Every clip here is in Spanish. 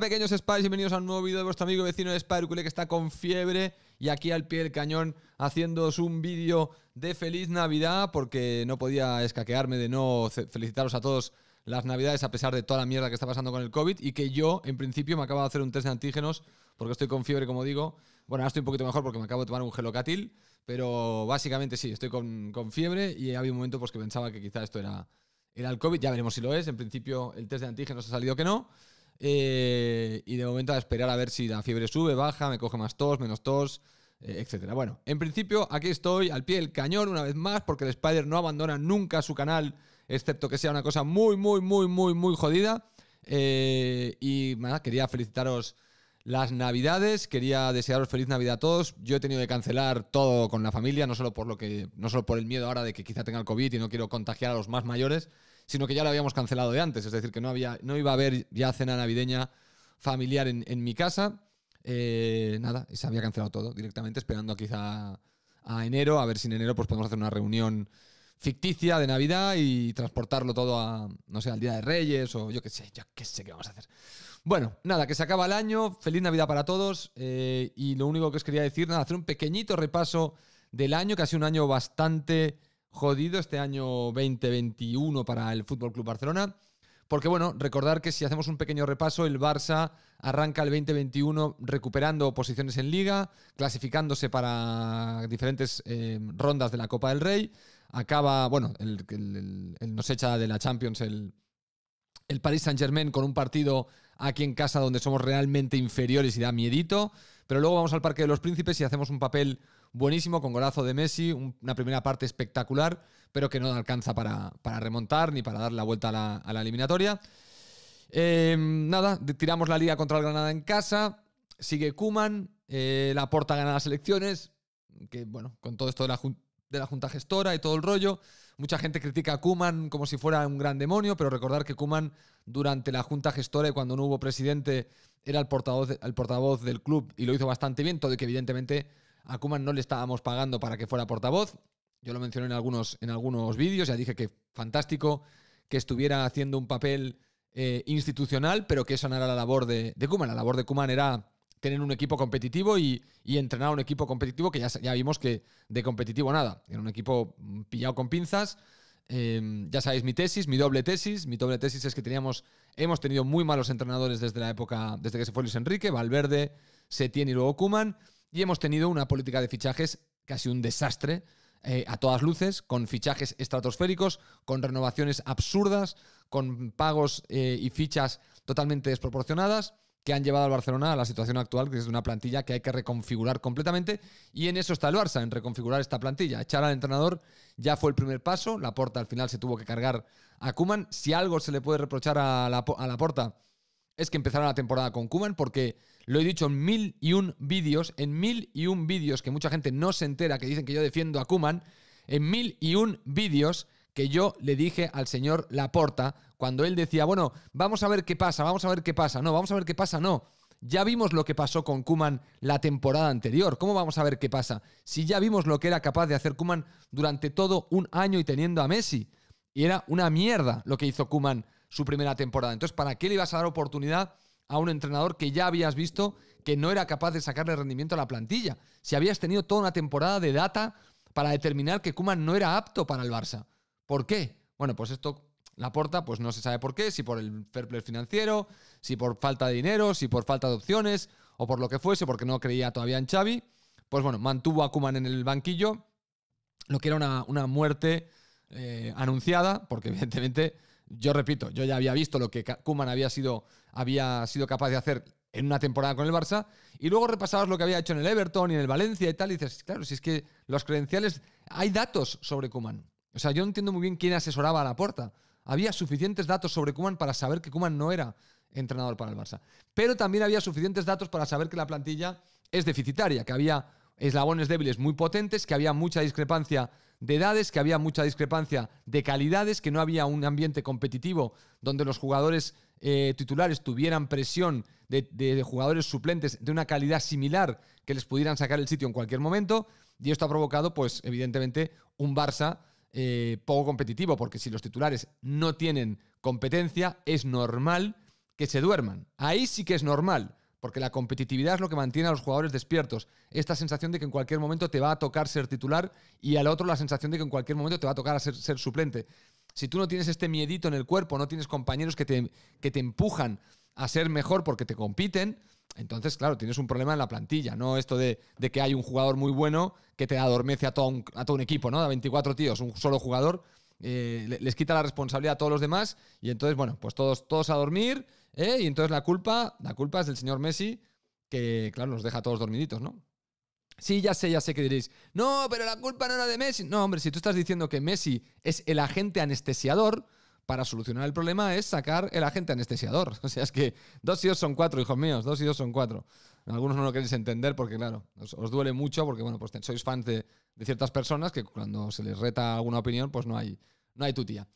pequeños Spies, bienvenidos a un nuevo vídeo de vuestro amigo y vecino de que está con fiebre y aquí al pie del cañón haciéndoos un vídeo de feliz Navidad porque no podía escaquearme de no felicitaros a todos las Navidades a pesar de toda la mierda que está pasando con el COVID y que yo en principio me acabo de hacer un test de antígenos porque estoy con fiebre como digo. Bueno, ahora estoy un poquito mejor porque me acabo de tomar un gelocatil, pero básicamente sí, estoy con, con fiebre y había un momento pues que pensaba que quizá esto era, era el COVID, ya veremos si lo es, en principio el test de antígenos ha salido que no. Eh, y de momento a esperar a ver si la fiebre sube, baja, me coge más tos, menos tos, etc. Eh, etcétera. Bueno, en principio aquí estoy al pie del cañón una vez más porque el Spider no abandona nunca su canal, excepto que sea una cosa muy, muy, muy, muy, muy jodida. Eh, y nada, quería felicitaros las navidades, quería desearos feliz navidad a todos. Yo he tenido que cancelar todo con la familia, no solo por lo que, no solo por el miedo ahora de que quizá tenga el COVID y no quiero contagiar a los más mayores, sino que ya lo habíamos cancelado de antes, es decir, que no, había, no iba a haber ya cena navideña familiar en, mi casa. nada eh, nada, se había cancelado todo directamente, esperando quizá a enero, a ver si en enero pues podemos hacer una reunión ficticia de Navidad y transportarlo todo a, no sé, al Día de Reyes o yo qué sé, yo qué sé qué vamos a hacer. Bueno, nada, que se acaba el año, feliz Navidad para todos eh, y lo único que os quería decir, nada, hacer un pequeñito repaso del año, que ha sido un año bastante jodido este año 2021 para el Fútbol Club Barcelona. Porque bueno, recordar que si hacemos un pequeño repaso, el Barça arranca el 2021 recuperando posiciones en liga, clasificándose para diferentes eh, rondas de la Copa del Rey. Acaba, bueno, el, nos echa de la Champions el, el Paris Saint-Germain con un partido aquí en casa donde somos realmente inferiores y da miedito, pero luego vamos al Parque de los Príncipes y hacemos un papel buenísimo con golazo de Messi, una primera parte espectacular, pero que no alcanza para, para remontar ni para dar la vuelta a la, eliminatoria. Em, nada, tiramos la liga contra el Granada en casa, sigue Kuman, eh, la porta gana las elecciones, que bueno, con todo esto de la, Junta Gestora y todo el rollo. Mucha gente critica a Kuman como si fuera un gran demonio, pero recordar que Kuman durante la Junta Gestora y cuando no hubo presidente era el portavoz, el portavoz del club y lo hizo bastante bien, todo y que evidentemente a Kuman no le estábamos pagando para que fuera portavoz. Yo lo mencioné en algunos, en algunos vídeos, ya dije que fantástico que estuviera haciendo un papel eh, institucional, pero que eso no era la labor de, de La labor de Kuman era tener un equipo competitivo y, entrenar a un equipo competitivo que ya, vimos que de competitivo nada. Era un equipo mm, pillado con pinzas. Em, ya sabéis mi tesis, mi doble tesis. Mi doble tesis es que teníamos, hemos tenido muy malos entrenadores desde la época, desde que se fue Luis Enrique, Valverde, Setién y luego Kuman y hemos tenido una política de fichajes casi un desastre. Eh, a todas luces, con fichajes estratosféricos, con renovaciones absurdas, con pagos eh, y fichas totalmente desproporcionadas que han llevado al Barcelona a la situación actual, que es una plantilla que hay que reconfigurar completamente. Y en eso está el Barça, en reconfigurar esta plantilla. Echar al entrenador ya fue el primer paso. La porta al final se tuvo que cargar a Kuman. Si algo se le puede reprochar a la, a la porta es que empezaron la temporada con Kuman, porque lo he dicho en mil y un vídeos, en mil y un vídeos que mucha gente no se entera, que dicen que yo defiendo a Kuman, en mil y un vídeos que yo le dije al señor Laporta cuando él decía, bueno, vamos a ver qué pasa, vamos a ver qué pasa, no, vamos a ver qué pasa, no. Ya vimos lo que pasó con Kuman la temporada anterior. ¿Cómo vamos a ver qué pasa? Si ya vimos lo que era capaz de hacer Kuman durante todo un año y teniendo a Messi. Y era una mierda lo que hizo Kuman su primera temporada. Entonces, ¿para qué le ibas a dar oportunidad a un entrenador que ya habías visto que no era capaz de sacarle rendimiento a la plantilla? Si habías tenido toda una temporada de data para determinar que Kuman no era apto para el Barça. ¿Por qué? Bueno, pues esto la porta, pues no se sabe por qué, si por el fair play financiero, si por falta de dinero, si por falta de opciones o por lo que fuese, porque no creía todavía en Xavi. Pues bueno, mantuvo a Kuman en el banquillo, lo que era una, muerte eh, anunciada, porque evidentemente yo repito, yo ya había visto lo que Kuman había sido, había sido capaz de hacer en una temporada con el Barça, y luego repasabas lo que había hecho en el Everton y en el Valencia y tal, y dices, claro, si es que los credenciales, hay datos sobre Kuman. O sea, yo no entiendo muy bien quién asesoraba a la puerta. Había suficientes datos sobre Kuman para saber que Kuman no era entrenador para el Barça. Pero también había suficientes datos para saber que la plantilla es deficitaria, que había eslabones débiles muy potentes, que había mucha discrepancia de edades, que había mucha discrepancia de calidades, que no había un ambiente competitivo donde los jugadores eh, titulares tuvieran presión de, jugadores suplentes de una calidad similar que les pudieran sacar el sitio en cualquier momento. Y esto ha provocado, pues, evidentemente, un Barça eh, poco competitivo, porque si los titulares no tienen competencia, es normal que se duerman. Ahí sí que es normal porque la competitividad es lo que mantiene a los jugadores despiertos. Esta sensación de que en cualquier momento te va a tocar ser titular y al otro la sensación de que en cualquier momento te va a tocar ser, ser suplente. Si tú no tienes este miedito en el cuerpo, no tienes compañeros que te, empujan a ser mejor porque te compiten, entonces, claro, tienes un problema en la plantilla, ¿no? Esto de, que hay un jugador muy bueno que te adormece a todo un, equipo, ¿no? A 24 tíos, un solo jugador. Eh, les quita la responsabilidad a todos los demás y entonces, bueno, pues todos, todos a dormir eh, y entonces la culpa, la culpa es del señor Messi, que claro, nos deja todos dormiditos, ¿no? Sí, ya sé, ya sé que diréis, no, pero la culpa no era de Messi. No, hombre, si tú estás diciendo que Messi es el agente anestesiador, para solucionar el problema es sacar el agente anestesiador. O sea, es que dos y son cuatro, hijos míos, dos y dos son cuatro. Algunos no lo queréis entender porque, claro, os, duele mucho porque, bueno, pues sois fans de, ciertas personas que cuando se les reta alguna opinión, pues no hay, no hay tutía.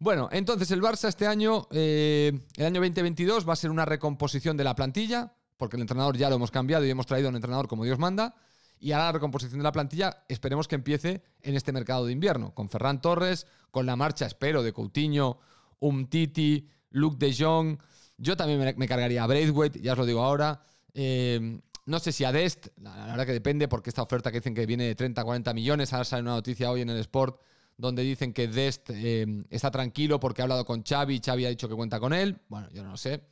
Bueno, entonces el Barça este año, eh, el año 2022, va a ser una recomposición de la plantilla, porque el entrenador ya lo hemos cambiado y hemos traído a un entrenador como Dios manda. Y ahora la recomposición de la plantilla esperemos que empiece en este mercado de invierno, con Ferran Torres, con la marcha, espero, de Coutinho, Umtiti, Luke de Jong. Yo también me cargaría a Braithwaite, ya os lo digo ahora. Eh, no sé si a Dest, la, verdad que depende, porque esta oferta que dicen que viene de 30, 40 millones, ahora sale una noticia hoy en el Sport donde dicen que Dest em, está tranquilo porque ha hablado con Xavi, Xavi ha dicho que cuenta con él. Bueno, yo no lo sé.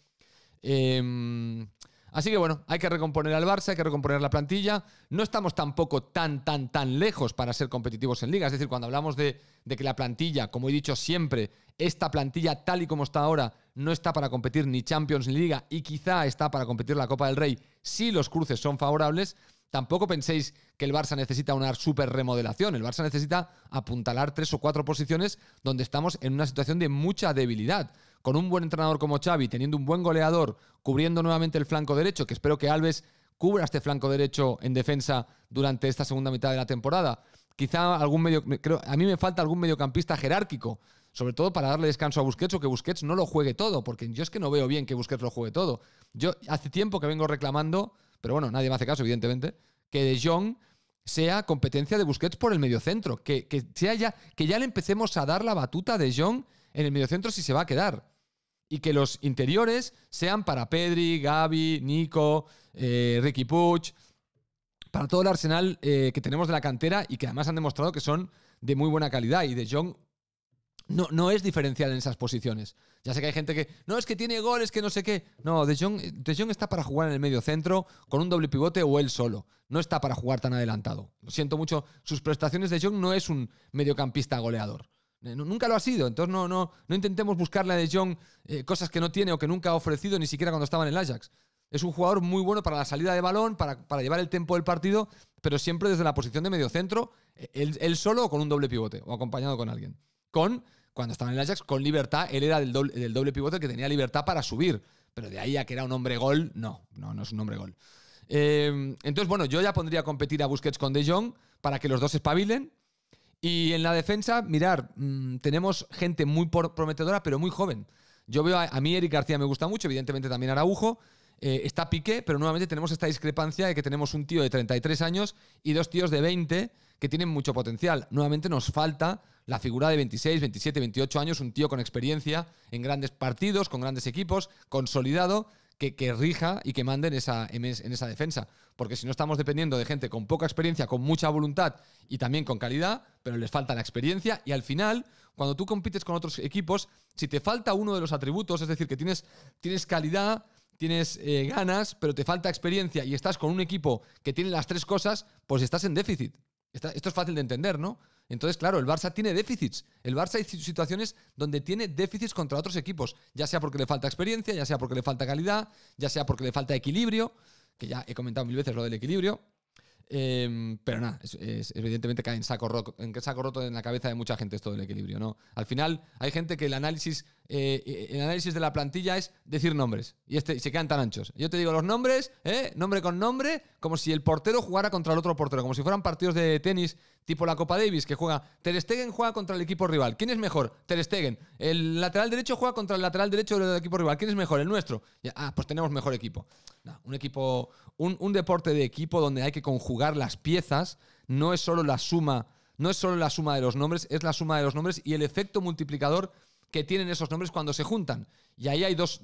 Em, así que bueno, hay que recomponer al Barça, hay que recomponer la plantilla. No estamos tampoco tan, tan, tan lejos para ser competitivos en liga. Es decir, cuando hablamos de, de que la plantilla, como he dicho siempre, esta plantilla tal y como está ahora, no está para competir ni Champions ni Liga y quizá está para competir la Copa del Rey si los cruces son favorables Tampoco penséis que el Barça necesita una super remodelación. El Barça necesita apuntalar tres o cuatro posiciones donde estamos en una situación de mucha debilidad. Con un buen entrenador como Xavi, teniendo un buen goleador, cubriendo nuevamente el flanco derecho, que espero que Alves cubra este flanco derecho en defensa durante esta segunda mitad de la temporada. Quizá algún medio, a mí me falta algún mediocampista jerárquico, sobre todo para darle descanso a Busquets o que Busquets no lo juegue todo, porque yo es que no veo bien que Busquets lo juegue todo. Yo hace tiempo que vengo reclamando pero bueno, nadie me hace caso, evidentemente, que De Jong sea competencia de Busquets por el mediocentro, que, que, ya, que ya le empecemos a dar la batuta a De Jong en el mediocentro si se va a quedar. Y que los interiores sean para Pedri, Gaby, Nico, eh, Ricky Puch, para todo el arsenal eh, que tenemos de la cantera y que además han demostrado que son de muy buena calidad. Y De Jong no, no es diferencial en esas posiciones. Ya sé que hay gente que, no, es que tiene goles, que no sé qué. No, De Jong, está para jugar en el medio centro con un doble pivote o él solo. No está para jugar tan adelantado. Lo siento mucho, sus prestaciones de Jong no es un mediocampista goleador. Eh, nunca lo ha sido, entonces no, no, no intentemos buscarle a De Jong eh, cosas que no tiene o que nunca ha ofrecido ni siquiera cuando estaba en el Ajax. Es un jugador muy bueno para la salida de balón, para, llevar el tempo del partido, pero siempre desde la posición de medio centro, eh, él solo o con un doble pivote o acompañado con alguien. Con cuando estaba en el Ajax, con libertad, él era del doble, pivote que tenía libertad para subir. Pero de ahí a que era un hombre gol, no, no, no es un hombre gol. Eh, entonces, bueno, yo ya pondría a competir a Busquets con De Jong para que los dos espabilen. Y en la defensa, mirar, mm, tenemos gente muy prometedora, pero muy joven. Yo veo a, mí Eric García me gusta mucho, evidentemente también Araujo. Eh, está Piqué, pero nuevamente tenemos esta discrepancia de que tenemos un tío de 33 años y dos tíos de 20 que tienen mucho potencial. Nuevamente nos falta la figura de 26, 27, 28 años, un tío con experiencia en grandes partidos, con grandes equipos, consolidado, que, rija y que mande en esa, en esa defensa. Porque si no estamos dependiendo de gente con poca experiencia, con mucha voluntad y también con calidad, pero les falta la experiencia y al final, cuando tú compites con otros equipos, si te falta uno de los atributos, es decir, que tienes, tienes calidad, tienes eh, ganas, pero te falta experiencia y estás con un equipo que tiene las tres cosas, pues estás en déficit. esto es fácil de entender, ¿no? Entonces, claro, el Barça tiene déficits. El Barça hay situaciones donde tiene déficits contra otros equipos, ya sea porque le falta experiencia, ya sea porque le falta calidad, ya sea porque le falta equilibrio, que ya he comentado mil veces lo del equilibrio. Em, pero nada, evidentemente cae en saco, roto, en saco roto en la cabeza de mucha gente esto del equilibrio, ¿no? Al final hay gente que el análisis eh, eh, el análisis de la plantilla es decir nombres. Y este, se quedan tan anchos. Yo te digo los nombres, ¿eh? nombre con nombre, como si el portero jugara contra el otro portero, como si fueran partidos de tenis tipo la Copa Davis, que juega Ter juega contra el equipo rival. ¿Quién es mejor? Ter El lateral derecho juega contra el lateral derecho del equipo rival. ¿Quién es mejor? El nuestro. ah, pues tenemos mejor equipo. un equipo, un, un deporte de equipo donde hay que conjugar las piezas, no es solo la suma no es solo la suma de los nombres, es la suma de los nombres y el efecto multiplicador que tienen esos nombres cuando se juntan. Y ahí hay dos,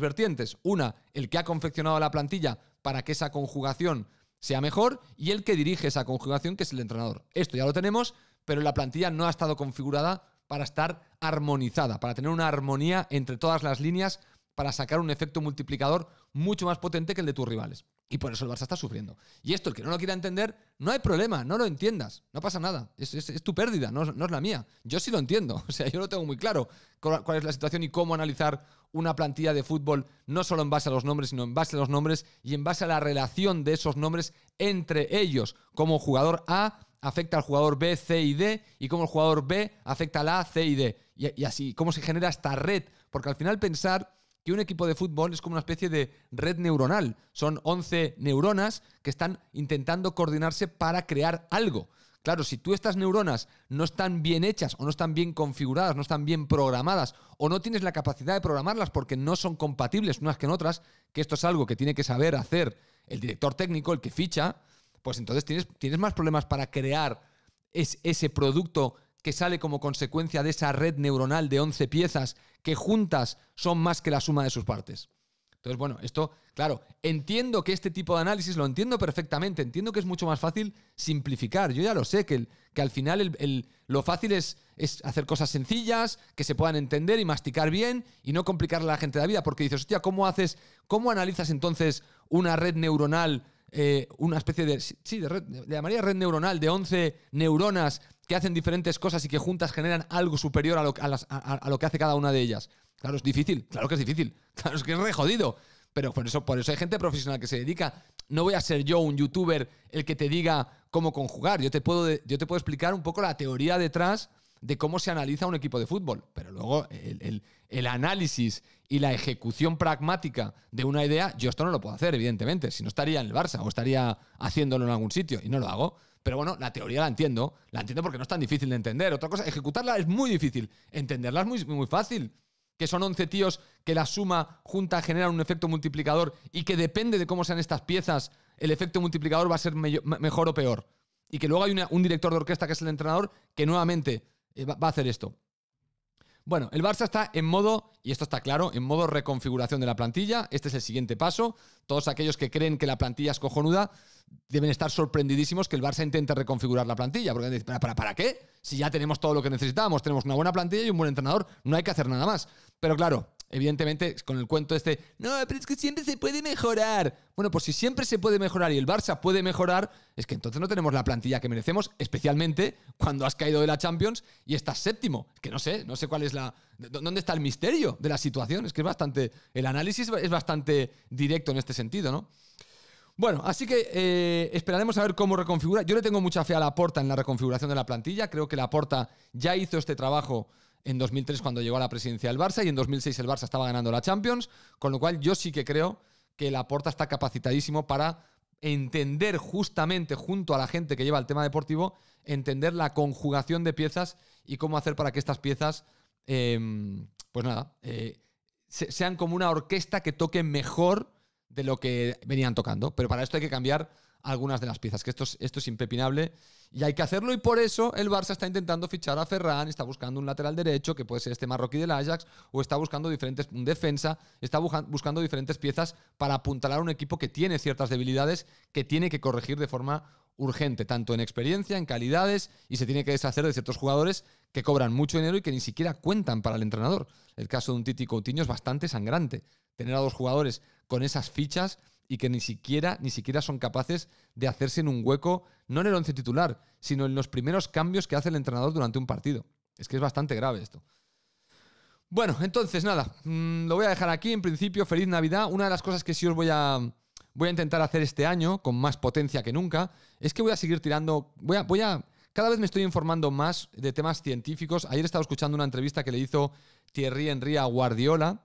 vertientes. Una, el que ha confeccionado la plantilla para que esa conjugación sea mejor y el que dirige esa conjugación, que es el entrenador. Esto ya lo tenemos, pero la plantilla no ha estado configurada para estar armonizada, para tener una armonía entre todas las líneas, para sacar un efecto multiplicador mucho más potente que el de tus rivales. Y por eso el Barça está sufriendo. Y esto, el que no lo quiera entender, no hay problema, no lo entiendas, no pasa nada. Es, tu pérdida, no, es la mía. Yo sí lo entiendo, o sea, yo lo tengo muy claro cuál, es la situación y cómo analizar una plantilla de fútbol, no solo en base a los nombres, sino en base a los nombres y en base a la relación de esos nombres entre ellos. Como jugador A afecta al jugador B, C y D, y como el jugador B afecta al A, C y D. Y, y así, cómo se genera esta red. Porque al final pensar que un equipo de fútbol es como una especie de red neuronal. Son 11 neuronas que están intentando coordinarse para crear algo. Claro, si tú estas neuronas no están bien hechas o no están bien configuradas, no están bien programadas o no tienes la capacidad de programarlas porque no son compatibles unas en otras, que esto es algo que tiene que saber hacer el director técnico, el que ficha, pues entonces tienes, tienes más problemas para crear ese producto que sale como consecuencia de esa red neuronal de 11 piezas que juntas son más que la suma de sus partes. Entonces, bueno, esto, claro, entiendo que este tipo de análisis lo entiendo perfectamente, entiendo que es mucho más fácil simplificar. Yo ya lo sé, que, que al final lo fácil es, hacer cosas sencillas, que se puedan entender y masticar bien y no complicarle a la gente la vida, porque dices, hostia, ¿cómo haces, cómo analizas entonces una red neuronal eh, una especie de. Sí, de red, red neuronal de 11 neuronas que hacen diferentes cosas y que juntas generan algo superior a lo, que hace cada una de ellas. Claro, es difícil, claro que es difícil, claro que es re jodido. Pero por eso, por eso hay gente profesional que se dedica. No voy a ser yo un youtuber el que te diga cómo conjugar. Yo te puedo, yo te puedo explicar un poco la teoría detrás de cómo se analiza un equipo de fútbol, pero luego el, análisis y la ejecución pragmática de una idea, yo esto no lo puedo hacer, evidentemente, si no estaría en el Barça o estaría haciéndolo en algún sitio y no lo hago. Pero bueno, la teoría la entiendo, la entiendo porque no es tan difícil de entender. Otra cosa, ejecutarla es muy difícil, entenderla es muy, muy fácil que son 11 tíos que la suma junta generan un efecto multiplicador y que depende de cómo sean estas piezas, el efecto multiplicador va a ser mejor o peor. Y que luego hay un director de orquesta que es el entrenador, que nuevamente eh, va, a hacer esto. Bueno, el Barça está en modo, y esto está claro, en modo reconfiguración de la plantilla. Este es el siguiente paso. Todos aquellos que creen que la plantilla es cojonuda deben estar sorprendidísimos que el Barça intente reconfigurar la plantilla. Porque dicen, ¿para, para, para qué? Si ya tenemos todo lo que necesitábamos, tenemos una buena plantilla y un buen entrenador, no hay que hacer nada más. Pero claro, Evidentemente, con el cuento este, no, pero es que siempre se puede mejorar. Bueno, pues si siempre se puede mejorar y el Barça puede mejorar, es que entonces no tenemos la plantilla que merecemos, especialmente cuando has caído de la Champions y estás séptimo. Es que no sé, no sé cuál es la. ¿Dónde está el misterio de la situación? Es que es bastante. El análisis es bastante directo en este sentido, ¿no? Bueno, así que eh, esperaremos a ver cómo reconfigura. Yo le tengo mucha fe a la Porta en la reconfiguración de la plantilla. Creo que la Porta ya hizo este trabajo en 2003 cuando llegó a la presidencia del Barça y en 2006 el Barça estaba ganando la Champions, con lo cual yo sí que creo que Laporta está capacitadísimo para entender justamente junto a la gente que lleva el tema deportivo, entender la conjugación de piezas y cómo hacer para que estas piezas, em, pues nada, eh, sean como una orquesta que toque mejor de lo que venían tocando. Pero para esto hay que cambiar algunas de las piezas, que esto es, impepinable y hay que hacerlo y por eso el Barça está intentando fichar a Ferran, está buscando un lateral derecho que puede ser este marroquí del Ajax o está buscando diferentes defensa, está buscando diferentes piezas para apuntalar a un equipo que tiene ciertas debilidades que tiene que corregir de forma urgente, tanto en experiencia, en calidades y se tiene que deshacer de ciertos jugadores que cobran mucho dinero y que ni siquiera cuentan para el entrenador. El caso de un Titi Coutinho es bastante sangrante. Tener a dos jugadores con esas fichas y que ni siquiera, ni siquiera son capaces de hacerse en un hueco, no en el once titular, sino en los primeros cambios que hace el entrenador durante un partido. Es que es bastante grave esto. Bueno, entonces nada, mm, lo voy a dejar aquí. En principio, feliz Navidad. Una de las cosas que sí os voy a, voy a intentar hacer este año, con más potencia que nunca, es que voy a seguir tirando, voy a, voy a cada vez me estoy informando más de temas científicos. Ayer estaba escuchando una entrevista que le hizo Thierry Henry a Guardiola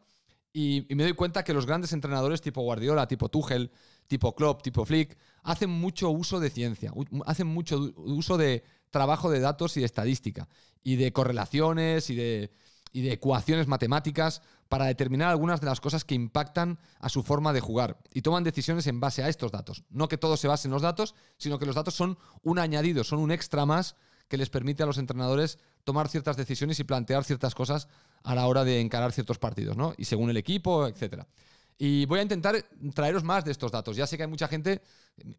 y, me doy cuenta que los grandes entrenadores tipo Guardiola, tipo Tuchel, tipo Klopp, tipo Flick, hacen mucho uso de ciencia, hacen mucho uso de trabajo de datos y de estadística, y de correlaciones y de, y de ecuaciones matemáticas para determinar algunas de las cosas que impactan a su forma de jugar. Y toman decisiones en base a estos datos. No que todo se base en los datos, sino que los datos son un añadido, son un extra más que les permite a los entrenadores tomar ciertas decisiones y plantear ciertas cosas a la hora de encarar ciertos partidos, ¿no? Y según el equipo, etcétera. Y voy a intentar traeros más de estos datos. Ya sé que hay mucha gente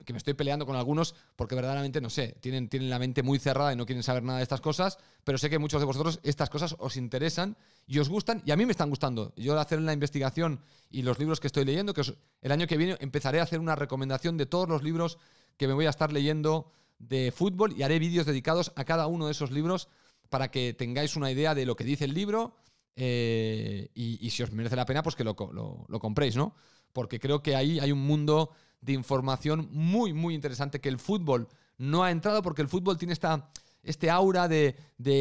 que me estoy peleando con algunos porque verdaderamente no sé, tienen, tienen la mente muy cerrada y no quieren saber nada de estas cosas, pero sé que muchos de vosotros estas cosas os interesan y os gustan y a mí me están gustando. Yo al hacer la investigación y los libros que estoy leyendo, que el año que viene empezaré a hacer una recomendación de todos los libros que me voy a estar leyendo de fútbol y haré vídeos dedicados a cada uno de esos libros para que tengáis una idea de lo que dice el libro eh, y, si os merece la pena, pues que lo, lo compréis, ¿no? Porque creo que ahí hay un mundo de información muy, muy interesante que el fútbol no ha entrado porque el fútbol tiene esta este aura de,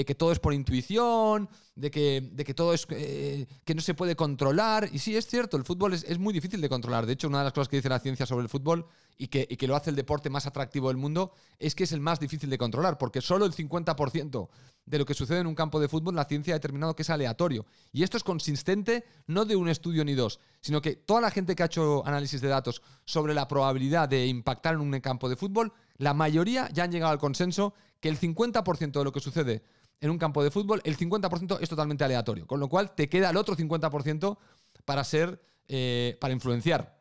que todo es por intuición, de que, todo es eh, que no se puede controlar. Y sí, es cierto, el fútbol es, muy difícil de controlar. De hecho, una de las cosas que dice la ciencia sobre el fútbol y que, y que lo hace el deporte más atractivo del mundo es que es el más difícil de controlar, porque solo el 50% de lo que sucede en un campo de fútbol la ciencia ha determinado que es aleatorio. Y esto es consistente no de un estudio ni dos, sino que toda la gente que ha hecho análisis de datos sobre la probabilidad de impactar en un campo de fútbol, la mayoría ya han llegado al consenso que el 50% de lo que sucede en un campo de fútbol, el 50% es totalmente aleatorio, con lo cual te queda el otro 50% para ser, eh, para influenciar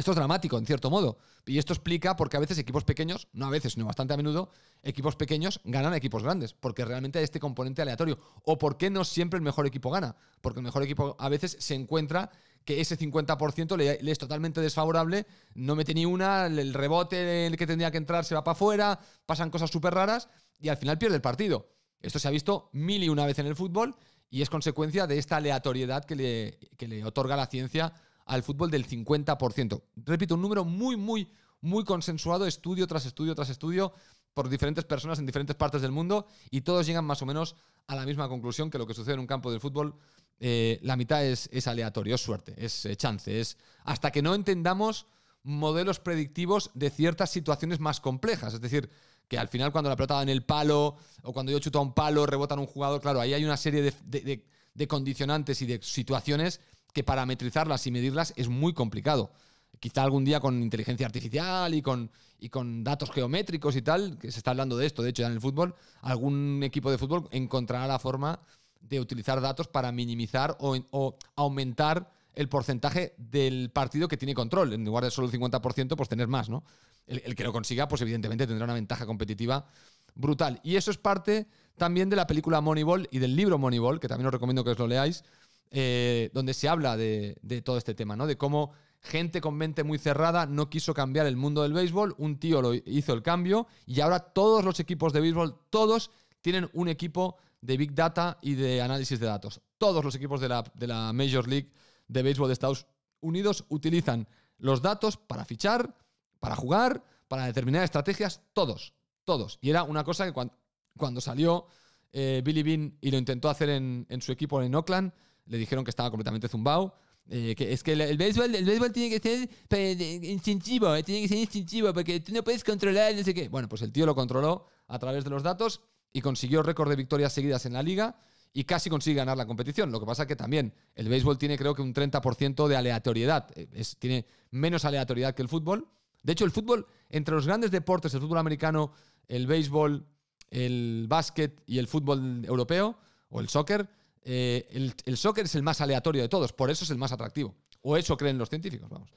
esto es dramático, en cierto modo. Y esto explica por qué a veces equipos pequeños, no a veces, sino bastante a menudo, equipos pequeños ganan a equipos grandes, porque realmente hay este componente aleatorio. O por qué no siempre el mejor equipo gana, porque el mejor equipo a veces se encuentra que ese 50% le, es totalmente desfavorable, no mete ni una, el rebote el que tendría que entrar se va para afuera, pasan cosas súper raras y al final pierde el partido. Esto se ha visto mil y una vez en el fútbol y es consecuencia de esta aleatoriedad que le, que le otorga la ciencia al fútbol del 50%. Repito, un número muy, muy, muy consensuado, estudio tras estudio tras estudio, por diferentes personas en diferentes partes del mundo, y todos llegan más o menos a la misma conclusión que lo que sucede en un campo del fútbol, eh, la mitad es, aleatorio, es suerte, es eh, chance, es hasta que no entendamos modelos predictivos de ciertas situaciones más complejas, es decir, que al final cuando la pelota va en el palo o cuando yo chuto a un palo, rebotan un jugador, claro, ahí hay una serie de condicionantes y de situaciones que parametrizarlas y medirlas es muy complicado. Quizá algún día con inteligencia artificial y con, y con datos geométricos y tal, que se está hablando de esto, de hecho, ya en el fútbol, algún equipo de fútbol encontrará la forma de utilizar datos para minimizar o, aumentar el porcentaje del partido que tiene control. En lugar de solo el 50%, pues tener más, ¿no? El, el, que lo consiga, pues evidentemente tendrá una ventaja competitiva brutal. Y eso es parte también de la película Moneyball y del libro Moneyball, que también os recomiendo que os lo leáis, eh, donde se habla de, todo este tema, ¿no? De cómo gente con mente muy cerrada no quiso cambiar el mundo del béisbol, un tío lo hizo el cambio y ahora todos los equipos de béisbol, todos tienen un equipo de Big Data y de análisis de datos. Todos los equipos de la, Major League de béisbol de Estados Unidos utilizan los datos para fichar, para jugar, para determinar estrategias, todos, todos. Y era una cosa que cuando, salió eh, Billy Bean y lo intentó hacer en su equipo en Oakland, le dijeron que estaba completamente zumbado. Eh, que es que el, béisbol, el béisbol tiene que ser pues, instintivo, eh, tiene que ser instintivo, porque tú no puedes controlar, no sé qué. Bueno, pues el tío lo controló a través de los datos y consiguió récord de victorias seguidas en la liga y casi consigue ganar la competición. Lo que pasa que también el béisbol tiene creo que un 30% de aleatoriedad, eh, tiene menos aleatoriedad que el fútbol. De hecho, el fútbol, entre los grandes deportes, el fútbol americano, el béisbol, el básquet y el fútbol europeo o el soccer, eh, el, soccer es el más aleatorio de todos, por eso es el más atractivo. O eso creen los científicos, vamos.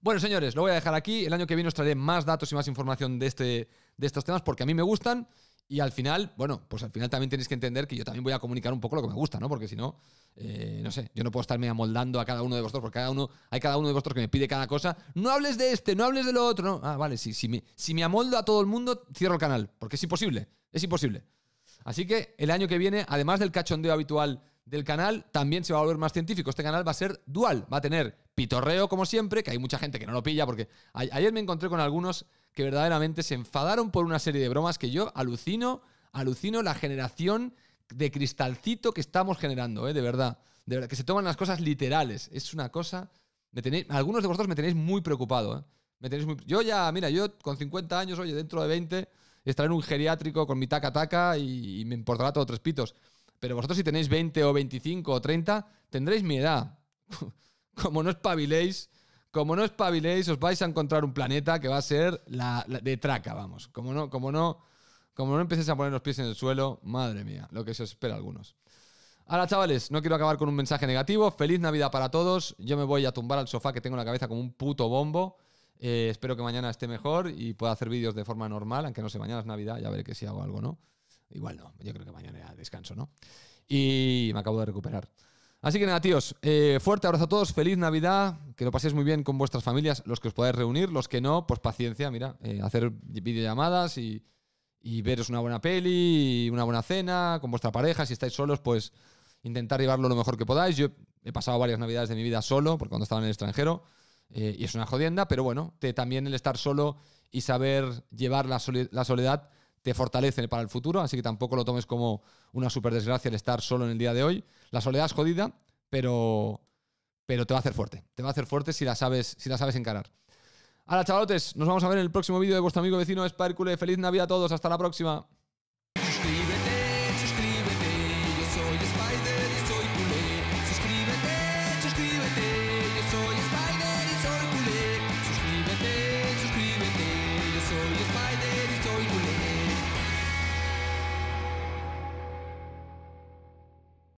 Bueno, señores, lo voy a dejar aquí. El año que viene os traeré más datos y más información de, este, de estos temas porque a mí me gustan. Y al final, bueno, pues al final también tenéis que entender que yo también voy a comunicar un poco lo que me gusta, ¿no? Porque si no, eh, no sé, yo no puedo estarme amoldando a cada uno de vosotros, porque cada uno, hay cada uno de vosotros que me pide cada cosa. No hables de este, no hables de lo otro, Ah, vale, si, si, me, si me amoldo a todo el mundo, cierro el canal, porque es imposible, es imposible. Así que el año que viene, además del cachondeo habitual del canal, también se va a volver más científico. Este canal va a ser dual, va a tener pitorreo como siempre, que hay mucha gente que no lo pilla, porque ayer me encontré con algunos que verdaderamente se enfadaron por una serie de bromas que yo alucino, alucino la generación de cristalcito que estamos generando, ¿eh? de verdad. De que se toman las cosas literales. Es una cosa... algunos de vosotros me tenéis muy preocupado, ¿eh? Me tenéis yo ya, mira, yo con 50 años, oye, dentro de 20, estaré en un geriátrico con mi taca-taca y, me importará todo tres pitos. Pero vosotros si tenéis 20 o 25 o 30, tendréis mi edad. como no espabiléis, como no espabiléis, os vais a encontrar un planeta que va a ser la, de traca, vamos. Como no, como no, como no empecéis a poner los pies en el suelo, madre mía, lo que se espera a algunos. Ahora, chavales, no quiero acabar con un mensaje negativo. Feliz Navidad para todos. Yo me voy a tumbar al sofá que tengo en la cabeza como un puto bombo. Eh, espero que mañana esté mejor y pueda hacer vídeos de forma normal, aunque no sé, mañana es Navidad, ya veré que si hago algo, ¿no? Igual no, yo creo que mañana era descanso, ¿no? Y me acabo de recuperar. Así que nada, tíos, eh, fuerte abrazo a todos, feliz Navidad, que lo paséis muy bien con vuestras familias, los que os podáis reunir, los que no, pues paciencia, mira, eh, hacer videollamadas y, y veros una buena peli, una buena cena con vuestra pareja, si estáis solos, pues intentar llevarlo lo mejor que podáis. Yo he pasado varias Navidades de mi vida solo, porque cuando estaba en el extranjero, eh, y es una jodienda, pero bueno, te, también el estar solo y saber llevar la, soledad te fortalece para el futuro, así que tampoco lo tomes como una super desgracia el estar solo en el día de hoy. La soledad es jodida, pero, pero te va a hacer fuerte. Te va a hacer fuerte si la sabes, si la sabes encarar. Ahora, chavalotes, nos vamos a ver en el próximo vídeo de vuestro amigo vecino esparcule Feliz Navidad a todos, hasta la próxima.